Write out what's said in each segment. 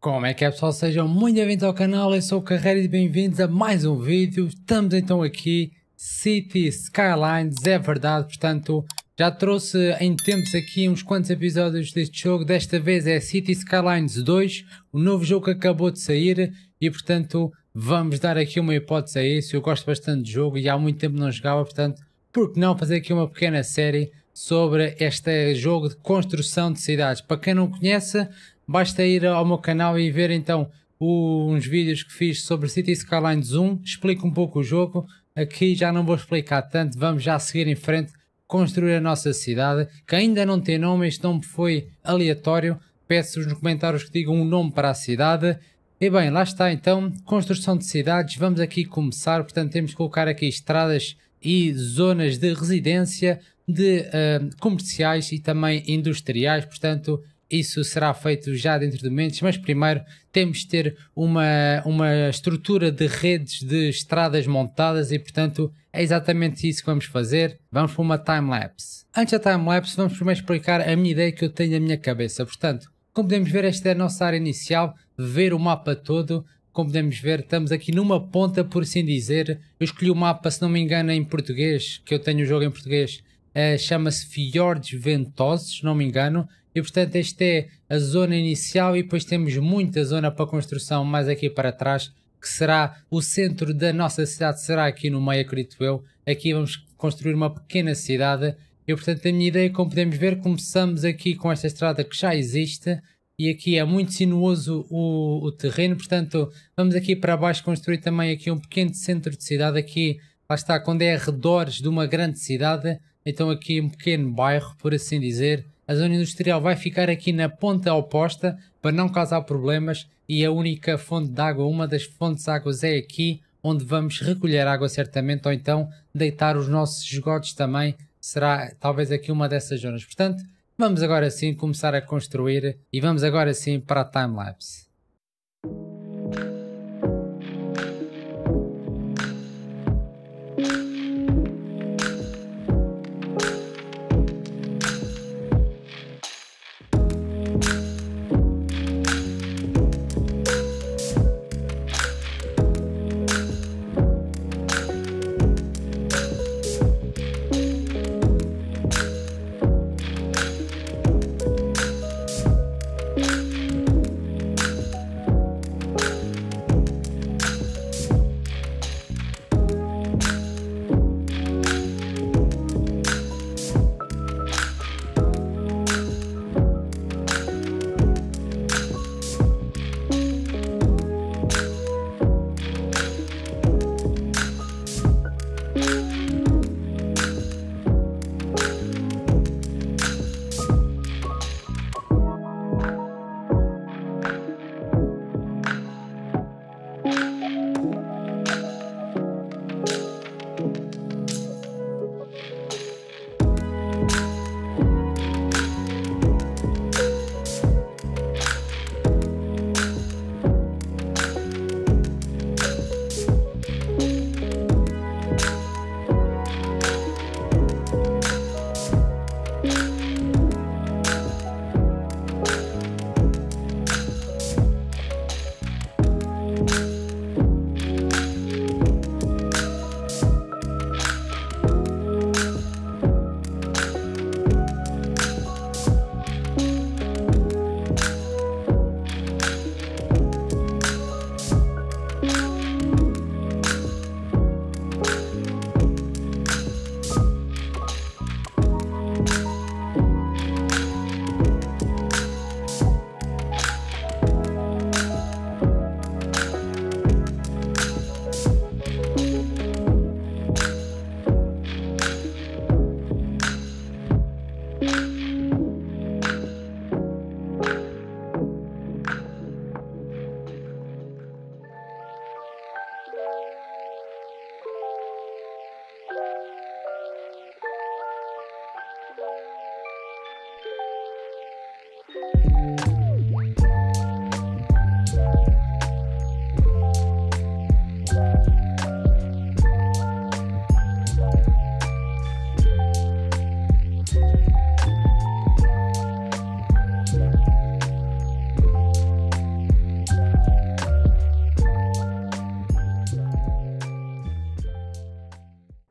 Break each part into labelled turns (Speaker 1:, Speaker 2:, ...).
Speaker 1: Como é que é pessoal? Sejam muito bem-vindos ao canal, eu sou o Carreira e bem-vindos a mais um vídeo. Estamos então aqui, City Skylines, é verdade, portanto já trouxe em tempos aqui uns quantos episódios deste jogo. Desta vez é City Skylines 2, o novo jogo que acabou de sair e portanto vamos dar aqui uma hipótese a isso. Eu gosto bastante do jogo e há muito tempo não jogava, portanto por que não fazer aqui uma pequena série sobre este jogo de construção de cidades. Para quem não conhece, basta ir ao meu canal e ver então uns vídeos que fiz sobre City Skylines 1, explico um pouco o jogo, aqui já não vou explicar tanto, vamos já seguir em frente, construir a nossa cidade, que ainda não tem nome, este nome foi aleatório, peço nos comentários que digam um nome para a cidade, e bem, lá está então, construção de cidades, vamos aqui começar, portanto temos que colocar aqui estradas e zonas de residência, de uh, comerciais e também industriais, portanto isso será feito já dentro de momentos, mas primeiro temos de ter uma, uma estrutura de redes de estradas montadas e, portanto, é exatamente isso que vamos fazer. Vamos para uma timelapse. Antes da timelapse, vamos primeiro explicar a minha ideia que eu tenho na minha cabeça. Portanto, como podemos ver, esta é a nossa área inicial, ver o mapa todo. Como podemos ver, estamos aqui numa ponta, por assim dizer. Eu escolhi o mapa, se não me engano, em português, que eu tenho o jogo em português eh, chama-se Fiordes Ventosos, se não me engano, e portanto esta é a zona inicial e depois temos muita zona para construção mais aqui para trás, que será o centro da nossa cidade, será aqui no meio, acredito eu. Aqui vamos construir uma pequena cidade e portanto a minha ideia, é como podemos ver, começamos aqui com esta estrada que já existe e aqui é muito sinuoso o, o terreno, portanto vamos aqui para baixo construir também aqui um pequeno centro de cidade aqui, lá está, quando é arredores de uma grande cidade, então aqui um pequeno bairro, por assim dizer. A zona industrial vai ficar aqui na ponta oposta para não causar problemas e a única fonte de água, uma das fontes de águas é aqui, onde vamos recolher água certamente ou então deitar os nossos esgotos também. Será talvez aqui uma dessas zonas. Portanto, vamos agora sim começar a construir e vamos agora sim para a timelapse.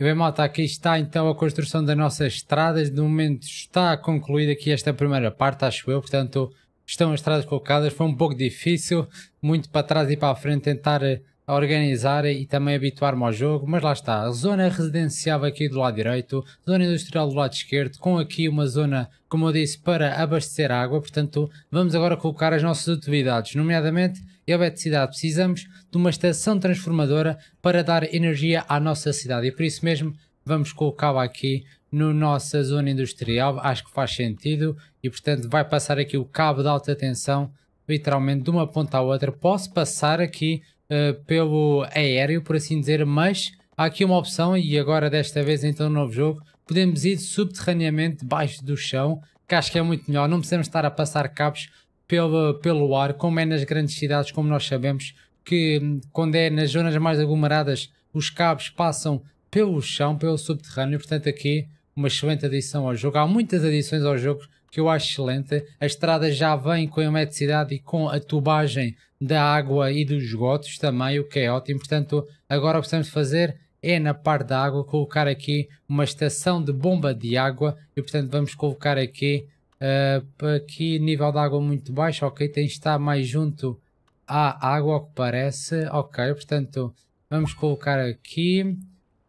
Speaker 1: E bem, malta, aqui está então a construção das nossas estradas. De momento está concluída aqui esta primeira parte, acho eu. Portanto, estão as estradas colocadas. Foi um pouco difícil, muito para trás e para a frente, tentar eh, organizar e também habituar-me ao jogo. Mas lá está, a zona residencial aqui do lado direito, zona industrial do lado esquerdo, com aqui uma zona, como eu disse, para abastecer água. Portanto, vamos agora colocar as nossas atividades, nomeadamente e eletricidade. Precisamos de uma estação transformadora para dar energia à nossa cidade e por isso mesmo vamos colocá-la aqui na nossa zona industrial. Acho que faz sentido e portanto vai passar aqui o cabo de alta tensão literalmente de uma ponta à outra. Posso passar aqui uh, pelo aéreo, por assim dizer, mas há aqui uma opção e agora desta vez então no novo jogo podemos ir subterraneamente debaixo do chão, que acho que é muito melhor. Não precisamos estar a passar cabos pelo pelo ar, como é nas grandes cidades, como nós sabemos, que hum, quando é nas zonas mais aglomeradas, os cabos passam pelo chão, pelo subterrâneo, portanto aqui uma excelente adição ao jogo. Há muitas adições ao jogo que eu acho excelente. A estrada já vem com a eletricidade e com a tubagem da água e dos esgotos também, o que é ótimo. Portanto, agora o que precisamos fazer é na parte da água colocar aqui uma estação de bomba de água e portanto vamos colocar aqui Uh, aqui nível de água muito baixo, ok, tem de estar mais junto à água, ao que parece, ok, portanto vamos colocar aqui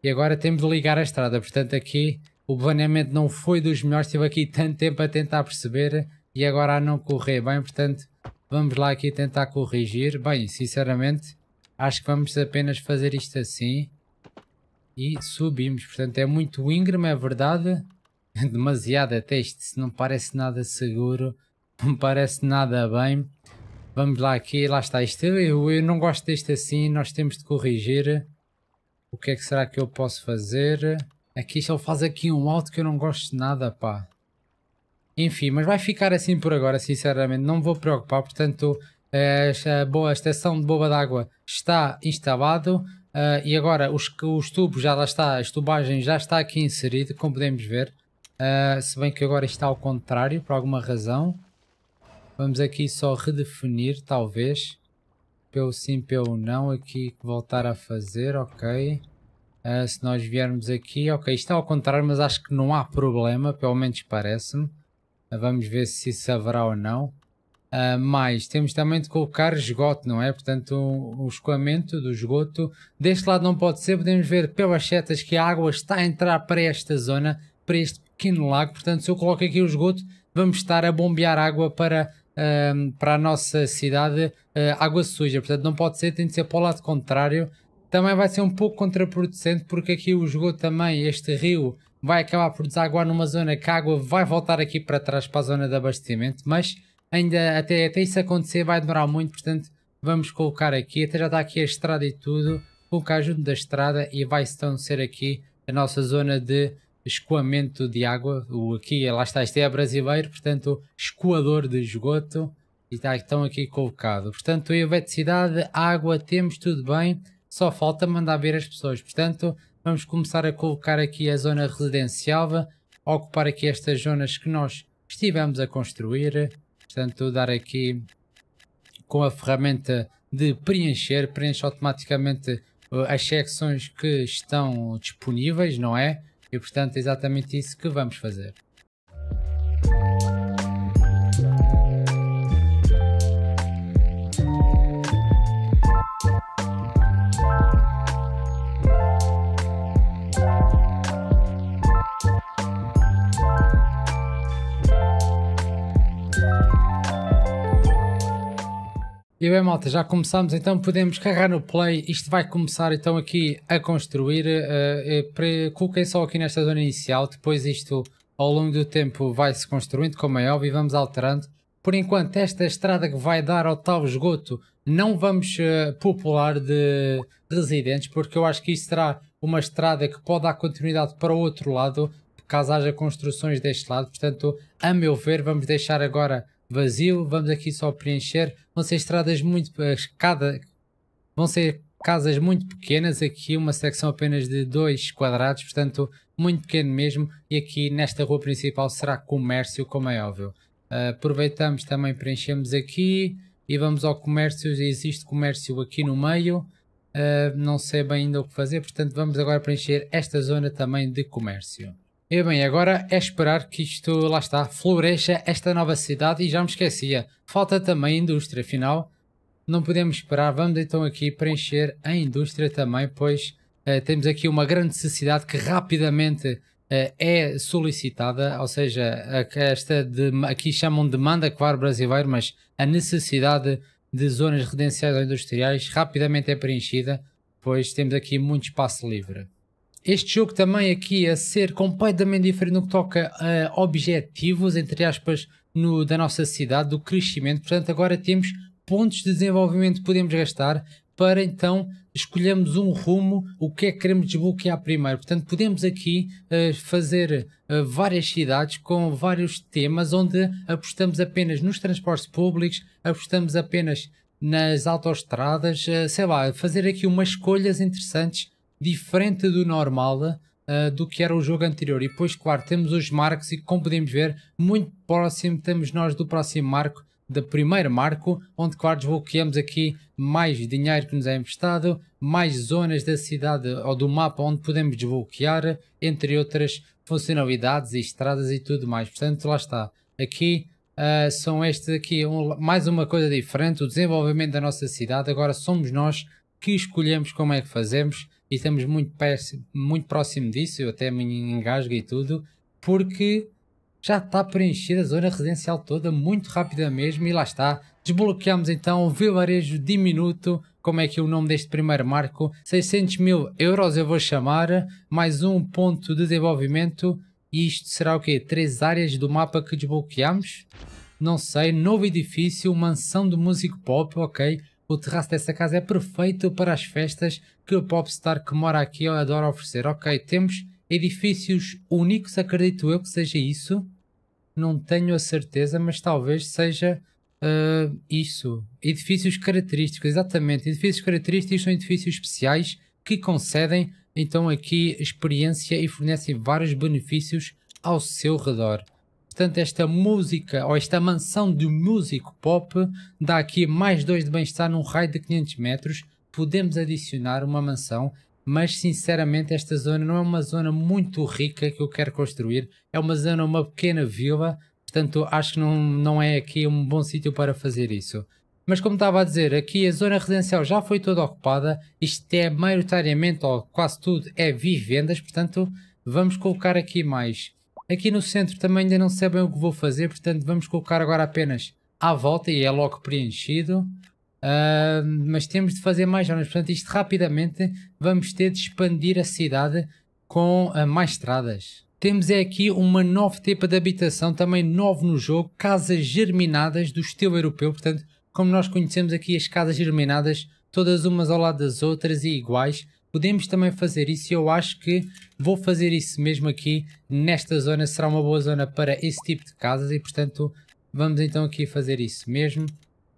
Speaker 1: e agora temos de ligar a estrada, portanto aqui o planeamento não foi dos melhores, estive aqui tanto tempo a tentar perceber e agora a não correr bem, portanto vamos lá aqui tentar corrigir, bem, sinceramente acho que vamos apenas fazer isto assim e subimos, portanto é muito íngreme, é verdade, demasiado até isto, não parece nada seguro, não parece nada bem. Vamos lá aqui, lá está isto. Eu, eu não gosto deste assim, nós temos de corrigir. O que é que será que eu posso fazer? Aqui só faz aqui um alto que eu não gosto de nada, pá. Enfim, mas vai ficar assim por agora, sinceramente. Não me vou preocupar, portanto, eh, a, boa, a estação de boba d'água está instalado. Uh, e agora os, os tubos já lá está, a estubagem já está aqui inserido, como podemos ver. Uh, se bem que agora está ao contrário, por alguma razão. Vamos aqui só redefinir, talvez. Pelo sim, pelo não. Aqui voltar a fazer, ok. Uh, se nós viermos aqui, ok, está ao contrário, mas acho que não há problema, pelo menos parece-me. Uh, vamos ver se isso haverá ou não. Uh, mais, temos também de colocar esgoto, não é? Portanto, o, o escoamento do esgoto. Deste lado não pode ser, podemos ver pelas setas que a água está a entrar para esta zona para este pequeno lago. Portanto, se eu coloco aqui o esgoto, vamos estar a bombear água para, uh, para a nossa cidade, uh, água suja. Portanto, não pode ser, tem de ser para o lado contrário. Também vai ser um pouco contraproducente, porque aqui o esgoto também, este rio, vai acabar por desaguar numa zona que a água vai voltar aqui para trás para a zona de abastecimento, mas ainda até, até isso acontecer vai demorar muito, portanto vamos colocar aqui, até já está aqui a estrada e tudo, colocar junto da estrada e vai então ser aqui a nossa zona de escoamento de água. O aqui, lá está, este é brasileiro, portanto, escoador de esgoto. E está então aqui colocado. Portanto, eletricidade, água, temos tudo bem. Só falta mandar ver as pessoas. Portanto, vamos começar a colocar aqui a zona residencial, ocupar aqui estas zonas que nós estivemos a construir. Portanto, dar aqui com a ferramenta de preencher, preenche automaticamente eh, as secções que estão disponíveis, não é? E portanto é exatamente isso que vamos fazer. E bem, malta, já começamos, então podemos carregar no play. Isto vai começar então aqui a construir. Uh, eh, eh, coloquei só aqui nesta zona inicial, depois isto ao longo do tempo vai-se construindo, como é óbvio, e vamos alterando. Por enquanto, esta estrada que vai dar ao tal esgoto não vamos uh, popular de residentes, porque eu acho que isso será uma estrada que pode dar continuidade para o outro lado, caso haja construções deste lado. Portanto, a meu ver, vamos deixar agora vazio, vamos aqui só preencher vão ser estradas muito. Eh, cada, vão ser casas muito pequenas, aqui uma secção apenas de dois quadrados, portanto, muito pequeno mesmo. E aqui nesta rua principal será comércio, como é óbvio. Uh, aproveitamos também, preenchemos aqui e vamos ao comércio. Existe comércio aqui no meio, uh, não sei bem ainda o que fazer, portanto, vamos agora preencher esta zona também de comércio. E bem, agora é esperar que isto, lá está, floresça esta nova cidade e já me esquecia. Falta também a indústria, afinal não podemos esperar. Vamos então aqui preencher a indústria também, pois eh, temos aqui uma grande necessidade que rapidamente eh, é solicitada, ou seja, esta de, aqui chamam de mandacuar brasileiro, mas a necessidade de zonas residenciais ou industriais rapidamente é preenchida, pois temos aqui muito espaço livre. Este jogo também aqui a ser completamente diferente no que toca a objetivos, entre aspas, no, da nossa cidade, do crescimento. Portanto, agora temos pontos de desenvolvimento que podemos gastar para então escolhemos um rumo, o que é que queremos desbloquear primeiro. Portanto, podemos aqui uh, fazer uh, várias cidades com vários temas, onde apostamos apenas nos transportes públicos, apostamos apenas nas autoestradas, uh, sei lá, fazer aqui umas escolhas interessantes diferente do normal uh, do que era o jogo anterior. E depois, claro, temos os marcos e como podemos ver, muito próximo temos nós do próximo marco, da primeiro marco, onde claro desbloqueamos aqui mais dinheiro que nos é emprestado, mais zonas da cidade ou do mapa onde podemos desbloquear, entre outras funcionalidades e estradas e tudo mais. Portanto, lá está. Aqui uh, são estes aqui, um, mais uma coisa diferente, o desenvolvimento da nossa cidade. Agora somos nós que escolhemos como é que fazemos e estamos muito, muito próximo disso, eu até me engasgo e tudo, porque já está preenchida a zona residencial toda muito rápida mesmo e lá está. Desbloqueamos então o vilarejo diminuto, como é que é o nome deste primeiro marco, 600 mil euros eu vou chamar, mais um ponto de desenvolvimento e isto será o quê? Três áreas do mapa que desbloqueamos? Não sei, novo edifício, mansão do músico pop, ok. O terraço dessa casa é perfeito para as festas que o popstar que mora aqui adora oferecer. Ok, temos edifícios únicos, acredito eu que seja isso. Não tenho a certeza, mas talvez seja uh, isso. Edifícios característicos, exatamente. Edifícios característicos são edifícios especiais que concedem, então aqui, experiência e fornecem vários benefícios ao seu redor. Portanto, esta música, ou esta mansão de músico pop, dá aqui mais dois de bem-estar num raio de 500 metros. Podemos adicionar uma mansão, mas sinceramente esta zona não é uma zona muito rica que eu quero construir. É uma zona, uma pequena vila, portanto acho que não, não é aqui um bom sítio para fazer isso. Mas como estava a dizer, aqui a zona residencial já foi toda ocupada, isto é maioritariamente, ou quase tudo, é vivendas, portanto vamos colocar aqui mais Aqui no centro também ainda não sei bem o que vou fazer, portanto vamos colocar agora apenas à volta e é logo preenchido. Uh, mas temos de fazer mais zonas, portanto isto rapidamente vamos ter de expandir a cidade com uh, mais estradas. Temos é aqui uma nova tipo de habitação, também novo no jogo, casas germinadas do estilo europeu, portanto como nós conhecemos aqui as casas germinadas, todas umas ao lado das outras e iguais, podemos também fazer isso e eu acho que vou fazer isso mesmo aqui nesta zona, será uma boa zona para esse tipo de casas e portanto vamos então aqui fazer isso mesmo.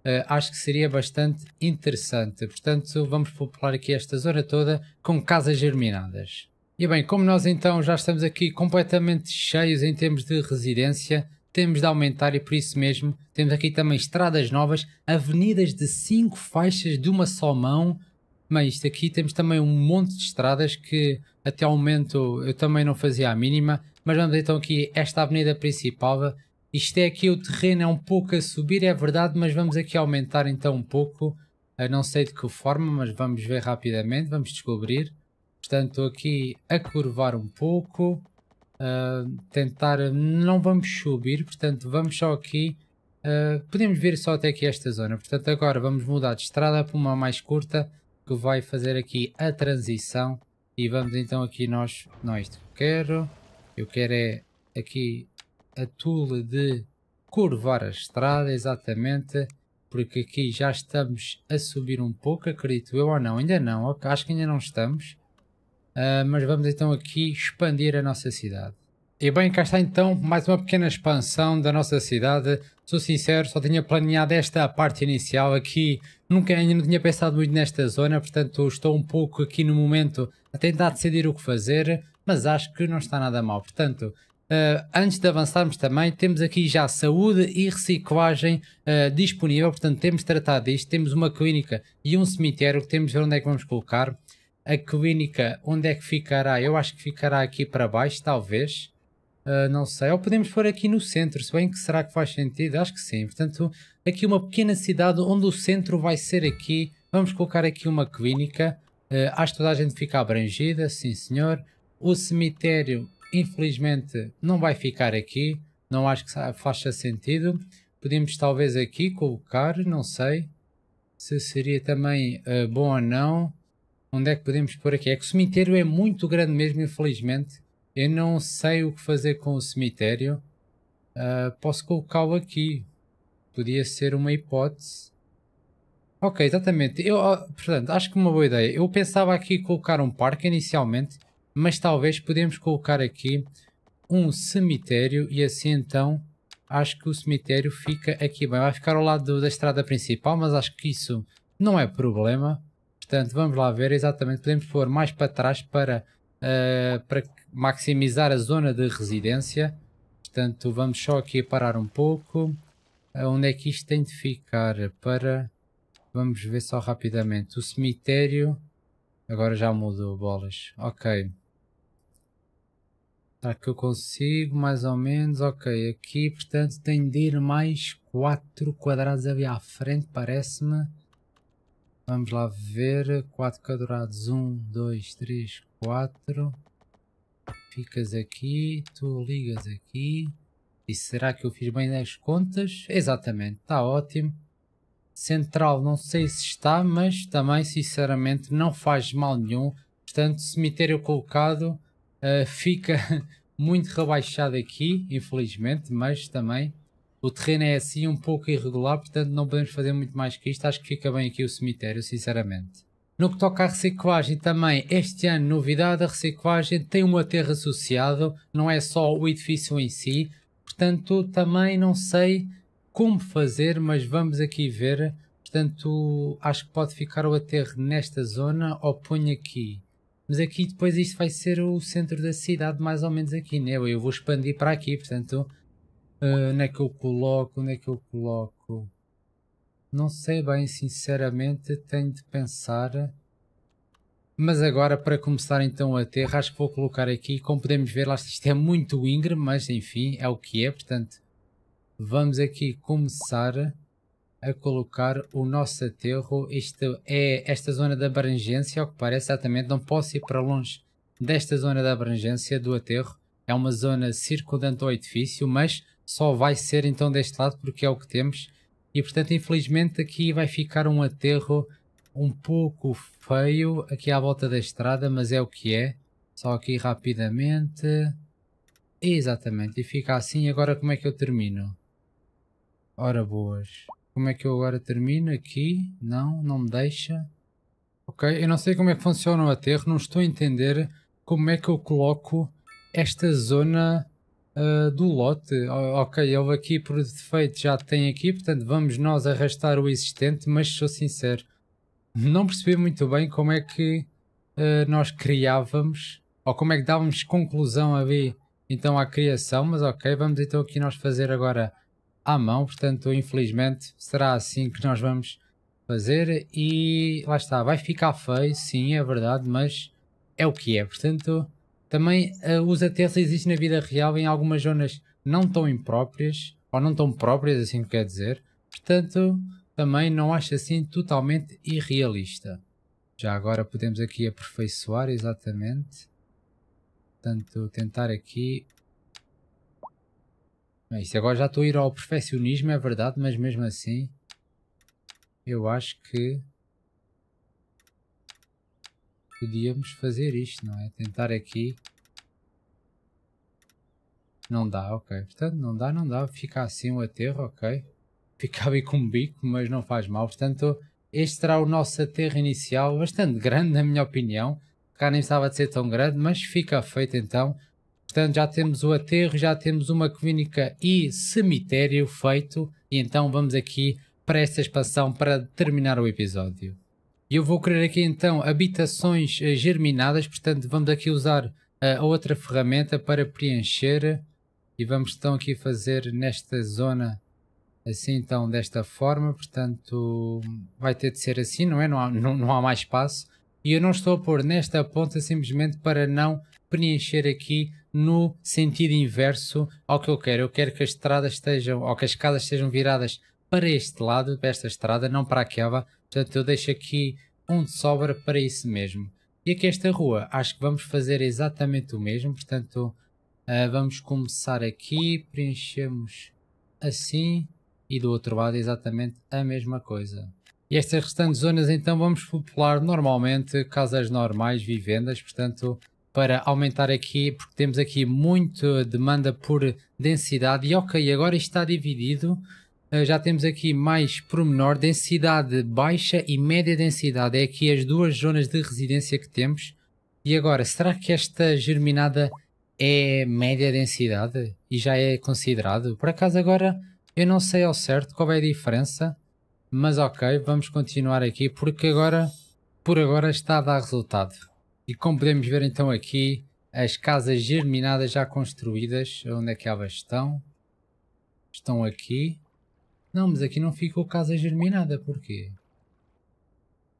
Speaker 1: Uh, acho que seria bastante interessante. Portanto, vamos popular aqui esta zona toda com casas germinadas. E bem, como nós então já estamos aqui completamente cheios em termos de residência, temos de aumentar e por isso mesmo temos aqui também estradas novas, avenidas de 5 faixas de uma só mão, mas isto aqui temos também um monte de estradas que até ao momento eu também não fazia a mínima, mas vamos então aqui esta avenida principal, isto é aqui o terreno é um pouco a subir, é verdade, mas vamos aqui aumentar então um pouco, eu não sei de que forma, mas vamos ver rapidamente, vamos descobrir. Portanto, aqui a curvar um pouco, uh, tentar, não vamos subir, portanto vamos só aqui, uh, podemos vir só até aqui esta zona. Portanto, agora vamos mudar de estrada para uma mais curta, que vai fazer aqui a transição e vamos então aqui nós, nós quero, eu quero é aqui a tula de curvar a estrada, exatamente, porque aqui já estamos a subir um pouco, acredito eu ou não, ainda não, acho que ainda não estamos, uh, mas vamos então aqui expandir a nossa cidade. E bem, cá está então mais uma pequena expansão da nossa cidade. Sou sincero, só tinha planeado esta parte inicial aqui Nunca ainda não tinha pensado muito nesta zona, portanto estou um pouco aqui no momento a tentar decidir o que fazer, mas acho que não está nada mal. Portanto, uh, antes de avançarmos também, temos aqui já saúde e reciclagem uh, disponível, portanto temos tratado isto temos uma clínica e um cemitério que temos de ver onde é que vamos colocar. A clínica, onde é que ficará? Eu acho que ficará aqui para baixo, talvez. Uh, não sei, ou podemos pôr aqui no centro, se bem que será que faz sentido? Acho que sim. Portanto, aqui uma pequena cidade onde o centro vai ser aqui. Vamos colocar aqui uma clínica. Uh, acho que toda a gente fica abrangida, sim senhor. O cemitério, infelizmente, não vai ficar aqui. Não acho que faça sentido. Podemos talvez aqui colocar, não sei. Se seria também uh, bom ou não. Onde é que podemos pôr aqui? É que o cemitério é muito grande mesmo, infelizmente. Eu não sei o que fazer com o cemitério. Uh, posso colocá-lo aqui. Podia ser uma hipótese. Ok, exatamente. Eu, ah, portanto, acho que uma boa ideia. Eu pensava aqui colocar um parque inicialmente, mas talvez podemos colocar aqui um cemitério e assim então acho que o cemitério fica aqui bem. Vai ficar ao lado da estrada principal, mas acho que isso não é problema. Portanto, vamos lá ver exatamente. Podemos pôr mais para trás para uh, para maximizar a zona de residência. Portanto, vamos só aqui parar um pouco. Uh, onde é que isto tem de ficar? Para... Vamos ver só rapidamente. O cemitério... Agora já mudou, bolas. Ok. Será que eu consigo? Mais ou menos. Ok, aqui, portanto, tem de ir mais 4 quadrados ali à frente, parece-me. Vamos lá ver. 4 quadrados 1, 2, 3, 4. Ficas aqui. Tu ligas aqui. E será que eu fiz bem as contas? Exatamente. Está ótimo. Central não sei se está, mas também sinceramente não faz mal nenhum. Portanto, cemitério colocado uh, fica muito rebaixado aqui, infelizmente, mas também o terreno é assim um pouco irregular, portanto não podemos fazer muito mais que isto. Acho que fica bem aqui o cemitério, sinceramente. No que toca à reciclagem também, este ano novidade, a reciclagem tem um aterro associado, não é só o edifício em si, portanto também não sei como fazer, mas vamos aqui ver, portanto acho que pode ficar o aterro nesta zona ou ponho aqui. Mas aqui depois isto vai ser o centro da cidade mais ou menos aqui, né? Eu vou expandir para aqui, portanto ah, onde é que eu coloco? Onde é que eu coloco? Não sei bem, sinceramente, tenho de pensar. Mas agora, para começar então a terra, acho que vou colocar aqui, como podemos ver, lá isto é muito íngreme, mas enfim, é o que é, portanto, vamos aqui começar a colocar o nosso aterro. Isto é esta zona da abrangência, ao que parece, exatamente. Não posso ir para longe desta zona da abrangência do aterro. É uma zona circundante ao edifício, mas só vai ser então deste lado porque é o que temos. E portanto, infelizmente, aqui vai ficar um aterro um pouco feio aqui à volta da estrada, mas é o que é. Só aqui rapidamente. Exatamente, e fica assim. Agora como é que eu termino? Ora boas. Como é que eu agora termino aqui? Não, não me deixa. Ok, eu não sei como é que funciona o aterro, não estou a entender como é que eu coloco esta zona uh, do lote. Ah, ok, ele aqui por defeito já tem aqui, portanto vamos nós arrastar o existente, mas sou sincero, não percebi muito bem como é que uh, nós criávamos, ou como é que dávamos conclusão a ver então à criação, mas ok, vamos então aqui nós fazer agora à mão, portanto infelizmente será assim que nós vamos fazer e lá está, vai ficar feio, sim, é verdade, mas é o que é, portanto também uh, os ATS existem na vida real em algumas zonas não tão impróprias, ou não tão próprias, assim que quer dizer. Portanto, também não acho assim totalmente irrealista. Já agora podemos aqui aperfeiçoar, exatamente. Portanto, tentar aqui... É isso, agora já estou a ir ao perfeccionismo, é verdade, mas mesmo assim... Eu acho que podíamos fazer isto, não é? Tentar aqui. Não dá, ok. Portanto, não dá, não dá. Fica assim o aterro, ok. Ficava aí com um bico, mas não faz mal. Portanto, este será o nosso aterro inicial. Bastante grande, na minha opinião. Cá nem estava de ser tão grande, mas fica feito então. Portanto, já temos o aterro, já temos uma clínica e cemitério feito. E então vamos aqui para esta expansão para terminar o episódio. E eu vou querer aqui então habitações eh, germinadas, portanto vamos aqui usar eh, a outra ferramenta para preencher e vamos então aqui fazer nesta zona assim então desta forma, portanto vai ter de ser assim, não é? Não há, não, não há mais espaço e eu não estou a pôr nesta ponta simplesmente para não preencher aqui no sentido inverso ao que eu quero. Eu quero que as estradas estejam ou que as casas estejam viradas para este lado, para esta estrada, não para aquela. Portanto, eu deixo aqui um de sobra para isso mesmo. E aqui esta rua, acho que vamos fazer exatamente o mesmo. Portanto, uh, vamos começar aqui, preenchemos assim e do outro lado exatamente a mesma coisa. E estas restantes zonas então vamos popular normalmente casas normais, vivendas, portanto para aumentar aqui, porque temos aqui muita demanda por densidade. E ok, agora está dividido, ah, já temos aqui mais pormenor, densidade baixa e média densidade, é aqui as duas zonas de residência que temos. E agora, será que esta germinada é média densidade e já é considerado? Por acaso agora eu não sei ao certo qual é a diferença, mas ok, vamos continuar aqui porque agora, por agora está a dar resultado. E como podemos ver então aqui, as casas germinadas já construídas, onde é que elas estão? Estão aqui. Não, mas aqui não ficou casa germinada, porquê?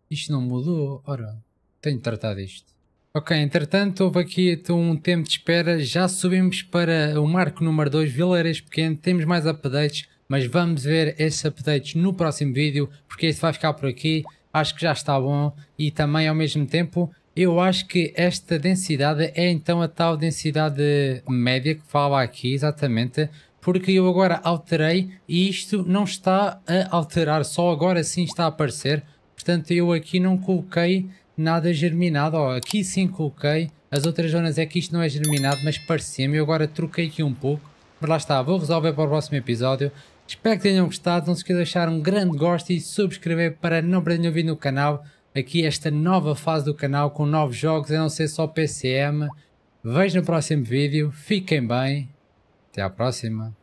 Speaker 1: Isto não mudou, ora, tenho de tratar disto. Ok, entretanto houve aqui então um tempo de espera, já subimos para o marco número 2, Vilares Pequeno, temos mais updates, mas vamos ver esses updates no próximo vídeo, porque este vai ficar por aqui, acho que já está bom, e também ao mesmo tempo, eu acho que esta densidade é então a tal densidade média que fala aqui, exatamente, porque eu agora alterei e isto não está a alterar, só agora sim está a aparecer. Portanto, eu aqui não coloquei nada germinado, aqui sim coloquei, as outras zonas é que isto não é germinado, mas parecia-me, eu agora troquei aqui um pouco, mas lá está, vou resolver para o próximo episódio. Espero que tenham gostado, não se esqueçam de deixar um grande gosto e subscrever para não perderem o vídeo no canal, aqui esta nova fase do canal com novos jogos, a não ser só PCM. Vejo no próximo vídeo, fiquem bem até a próxima.